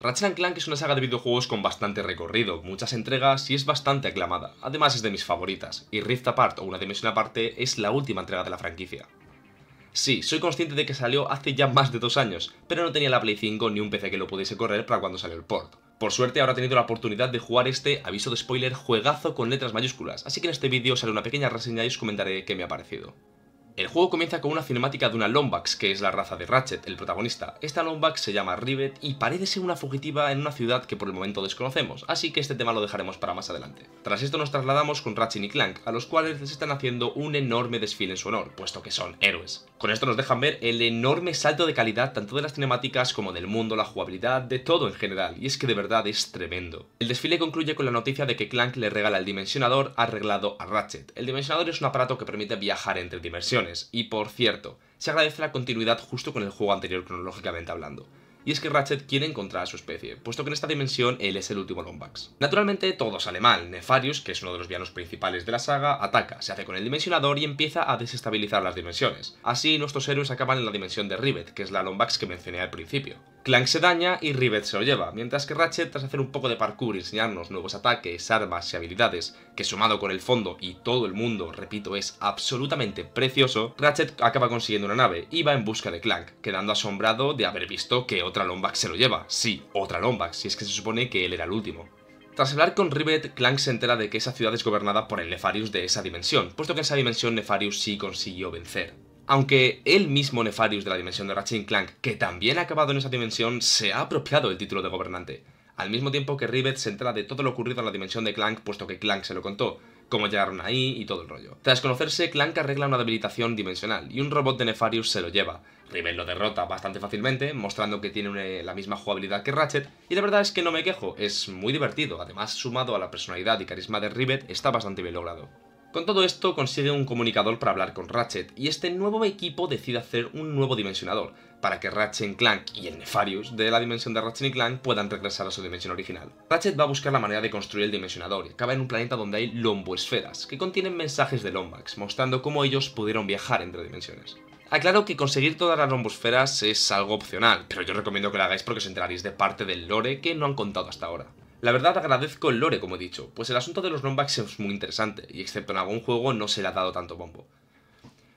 Ratchet Clank es una saga de videojuegos con bastante recorrido, muchas entregas y es bastante aclamada. Además es de mis favoritas, y Rift Apart o Una Dimensión Aparte es la última entrega de la franquicia. Sí, soy consciente de que salió hace ya más de dos años, pero no tenía la Play 5 ni un PC que lo pudiese correr para cuando salió el port. Por suerte ahora he tenido la oportunidad de jugar este, aviso de spoiler, juegazo con letras mayúsculas, así que en este vídeo os haré una pequeña reseña y os comentaré qué me ha parecido. El juego comienza con una cinemática de una Lombax, que es la raza de Ratchet, el protagonista. Esta Lombax se llama Rivet y parece ser una fugitiva en una ciudad que por el momento desconocemos, así que este tema lo dejaremos para más adelante. Tras esto nos trasladamos con Ratchet y Clank, a los cuales les están haciendo un enorme desfile en su honor, puesto que son héroes. Con esto nos dejan ver el enorme salto de calidad tanto de las cinemáticas como del mundo, la jugabilidad, de todo en general, y es que de verdad es tremendo. El desfile concluye con la noticia de que Clank le regala el dimensionador arreglado a Ratchet. El dimensionador es un aparato que permite viajar entre dimensiones y por cierto, se agradece la continuidad justo con el juego anterior cronológicamente hablando. Y es que Ratchet quiere encontrar a su especie, puesto que en esta dimensión él es el último Lombax. Naturalmente todo sale mal, Nefarius, que es uno de los villanos principales de la saga, ataca, se hace con el dimensionador y empieza a desestabilizar las dimensiones. Así nuestros héroes acaban en la dimensión de Rivet, que es la Lombax que mencioné al principio. Clank se daña y Rivet se lo lleva, mientras que Ratchet, tras hacer un poco de parkour y enseñarnos nuevos ataques, armas y habilidades, que sumado con el fondo y todo el mundo, repito, es absolutamente precioso, Ratchet acaba consiguiendo una nave y va en busca de Clank, quedando asombrado de haber visto que otra Lombax se lo lleva. Sí, otra Lombax, si es que se supone que él era el último. Tras hablar con Rivet, Clank se entera de que esa ciudad es gobernada por el Nefarius de esa dimensión, puesto que en esa dimensión Nefarius sí consiguió vencer. Aunque el mismo Nefarius de la dimensión de Ratchet Clank, que también ha acabado en esa dimensión, se ha apropiado el título de gobernante, al mismo tiempo que Rivet se entera de todo lo ocurrido en la dimensión de Clank, puesto que Clank se lo contó, cómo llegaron ahí y todo el rollo. Tras conocerse, Clank arregla una debilitación dimensional y un robot de Nefarius se lo lleva. Rivet lo derrota bastante fácilmente, mostrando que tiene la misma jugabilidad que Ratchet, y la verdad es que no me quejo, es muy divertido, además sumado a la personalidad y carisma de Rivet está bastante bien logrado. Con todo esto consigue un comunicador para hablar con Ratchet y este nuevo equipo decide hacer un nuevo dimensionador para que Ratchet Clank y el nefarious de la dimensión de Ratchet y Clank puedan regresar a su dimensión original. Ratchet va a buscar la manera de construir el dimensionador y acaba en un planeta donde hay lomboesferas que contienen mensajes de Lombax mostrando cómo ellos pudieron viajar entre dimensiones. Aclaro que conseguir todas las lombosferas es algo opcional, pero yo recomiendo que lo hagáis porque os enteraréis de parte del lore que no han contado hasta ahora. La verdad agradezco el lore, como he dicho, pues el asunto de los runbacks es muy interesante, y excepto en algún juego no se le ha dado tanto bombo.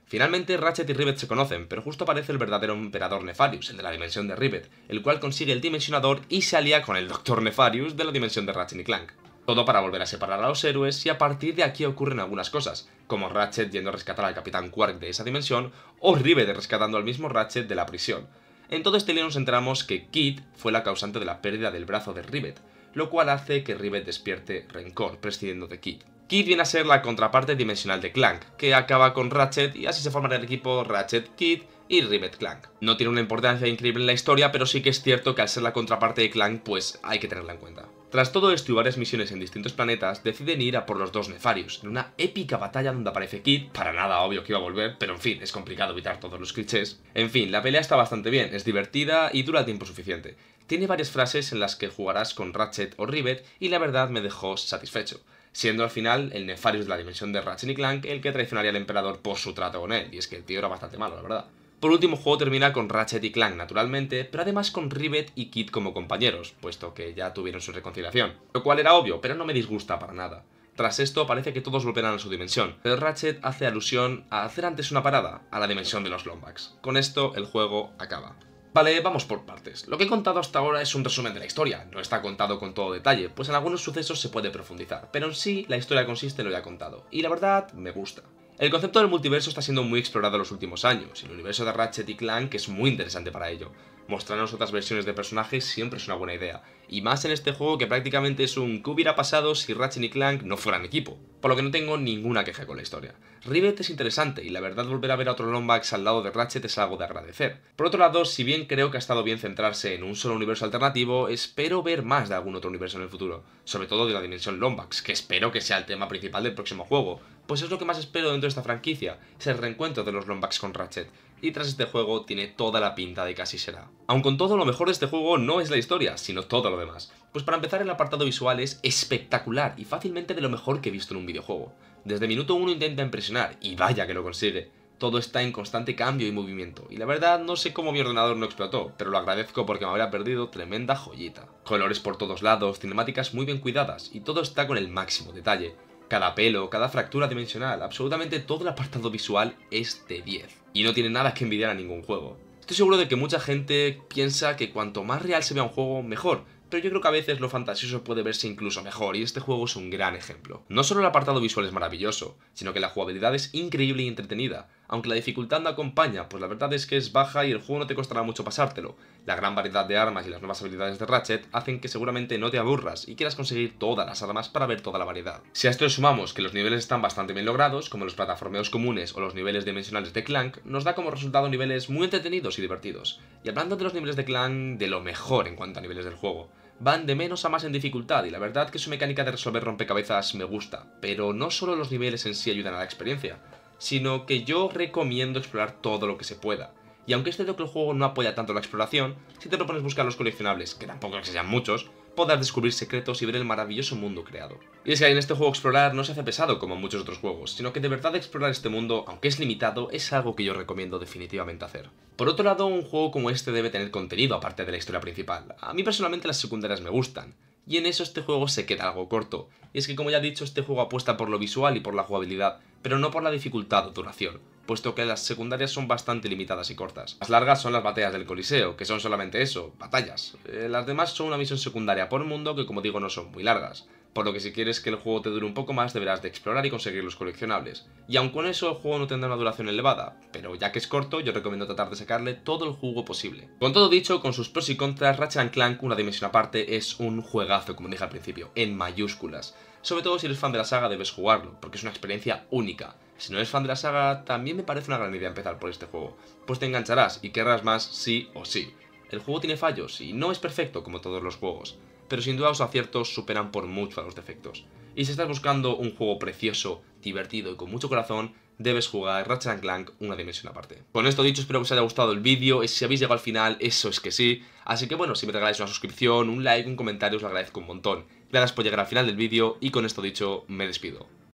Finalmente, Ratchet y Rivet se conocen, pero justo aparece el verdadero emperador Nefarius, de la dimensión de Rivet, el cual consigue el dimensionador y se alía con el Dr. Nefarius de la dimensión de Ratchet y Clank. Todo para volver a separar a los héroes y a partir de aquí ocurren algunas cosas, como Ratchet yendo a rescatar al Capitán Quark de esa dimensión o Rivet rescatando al mismo Ratchet de la prisión. En todo este lío nos enteramos que Kid fue la causante de la pérdida del brazo de Rivet, lo cual hace que Rivet despierte rencor, presidiendo de Kid. Kid viene a ser la contraparte dimensional de Clank, que acaba con Ratchet y así se forman el equipo Ratchet Kid y Rivet Clank. No tiene una importancia increíble en la historia, pero sí que es cierto que al ser la contraparte de Clank, pues hay que tenerla en cuenta. Tras todo esto y varias misiones en distintos planetas, deciden ir a por los dos Nefarius, en una épica batalla donde aparece Kid, para nada obvio que iba a volver, pero en fin, es complicado evitar todos los clichés. En fin, la pelea está bastante bien, es divertida y dura tiempo suficiente. Tiene varias frases en las que jugarás con Ratchet o Rivet y la verdad me dejó satisfecho siendo al final el Nefarius de la dimensión de Ratchet y Clank el que traicionaría al emperador por su trato con él, y es que el tío era bastante malo, la verdad. Por último, el juego termina con Ratchet y Clank, naturalmente, pero además con Rivet y Kid como compañeros, puesto que ya tuvieron su reconciliación, lo cual era obvio, pero no me disgusta para nada. Tras esto, parece que todos volverán a su dimensión, pero Ratchet hace alusión a hacer antes una parada, a la dimensión de los Lombax. Con esto, el juego acaba. Vale, vamos por partes. Lo que he contado hasta ahora es un resumen de la historia, no está contado con todo detalle, pues en algunos sucesos se puede profundizar, pero en sí la historia consiste en lo ya contado, y la verdad me gusta. El concepto del multiverso está siendo muy explorado en los últimos años, y el universo de Ratchet y Clank es muy interesante para ello. Mostrarnos otras versiones de personajes siempre es una buena idea, y más en este juego que prácticamente es un ¿qué hubiera pasado si Ratchet y Clank no fueran equipo? Por lo que no tengo ninguna queja con la historia. Rivet es interesante y la verdad volver a ver a otro Lombax al lado de Ratchet es algo de agradecer. Por otro lado, si bien creo que ha estado bien centrarse en un solo universo alternativo, espero ver más de algún otro universo en el futuro, sobre todo de la dimensión Lombax, que espero que sea el tema principal del próximo juego, pues es lo que más espero dentro de esta franquicia, es el reencuentro de los Lombax con Ratchet, y tras este juego tiene toda la pinta de casi será. Aun con todo, lo mejor de este juego no es la historia, sino todo lo demás. Pues para empezar, el apartado visual es espectacular y fácilmente de lo mejor que he visto en un videojuego. Desde minuto uno intenta impresionar, y vaya que lo consigue. Todo está en constante cambio y movimiento, y la verdad no sé cómo mi ordenador no explotó, pero lo agradezco porque me habría perdido tremenda joyita. Colores por todos lados, cinemáticas muy bien cuidadas, y todo está con el máximo detalle cada pelo, cada fractura dimensional, absolutamente todo el apartado visual es de 10. Y no tiene nada que envidiar a ningún juego. Estoy seguro de que mucha gente piensa que cuanto más real se vea un juego, mejor, pero yo creo que a veces lo fantasioso puede verse incluso mejor, y este juego es un gran ejemplo. No solo el apartado visual es maravilloso, sino que la jugabilidad es increíble y entretenida, aunque la dificultad no acompaña, pues la verdad es que es baja y el juego no te costará mucho pasártelo. La gran variedad de armas y las nuevas habilidades de Ratchet hacen que seguramente no te aburras y quieras conseguir todas las armas para ver toda la variedad. Si a esto le sumamos que los niveles están bastante bien logrados, como los plataformeos comunes o los niveles dimensionales de Clank, nos da como resultado niveles muy entretenidos y divertidos. Y hablando de los niveles de Clank, de lo mejor en cuanto a niveles del juego van de menos a más en dificultad y la verdad que su mecánica de resolver rompecabezas me gusta, pero no solo los niveles en sí ayudan a la experiencia, sino que yo recomiendo explorar todo lo que se pueda. Y aunque este cierto que el juego no apoya tanto la exploración, si te propones buscar los coleccionables, que tampoco es que sean muchos, podrás descubrir secretos y ver el maravilloso mundo creado. Y es que en este juego explorar no se hace pesado como en muchos otros juegos, sino que de verdad explorar este mundo, aunque es limitado, es algo que yo recomiendo definitivamente hacer. Por otro lado, un juego como este debe tener contenido aparte de la historia principal. A mí personalmente las secundarias me gustan, y en eso este juego se queda algo corto. Y es que como ya he dicho, este juego apuesta por lo visual y por la jugabilidad, pero no por la dificultad o duración, puesto que las secundarias son bastante limitadas y cortas. Las largas son las batallas del Coliseo, que son solamente eso, batallas. Eh, las demás son una misión secundaria por mundo que como digo no son muy largas por lo que si quieres que el juego te dure un poco más deberás de explorar y conseguir los coleccionables. Y aun con eso el juego no tendrá una duración elevada, pero ya que es corto yo recomiendo tratar de sacarle todo el jugo posible. Con todo dicho, con sus pros y contras, Ratchet Clank, una dimensión aparte, es un juegazo como dije al principio, en mayúsculas. Sobre todo si eres fan de la saga debes jugarlo, porque es una experiencia única. Si no eres fan de la saga, también me parece una gran idea empezar por este juego, pues te engancharás y querrás más sí o sí. El juego tiene fallos y no es perfecto como todos los juegos, pero sin duda los aciertos superan por mucho a los defectos. Y si estás buscando un juego precioso, divertido y con mucho corazón, debes jugar Ratchet Clank una dimensión aparte. Con esto dicho, espero que os haya gustado el vídeo, y si habéis llegado al final, eso es que sí. Así que bueno, si me regaláis una suscripción, un like, un comentario, os lo agradezco un montón. Gracias por llegar al final del vídeo, y con esto dicho, me despido.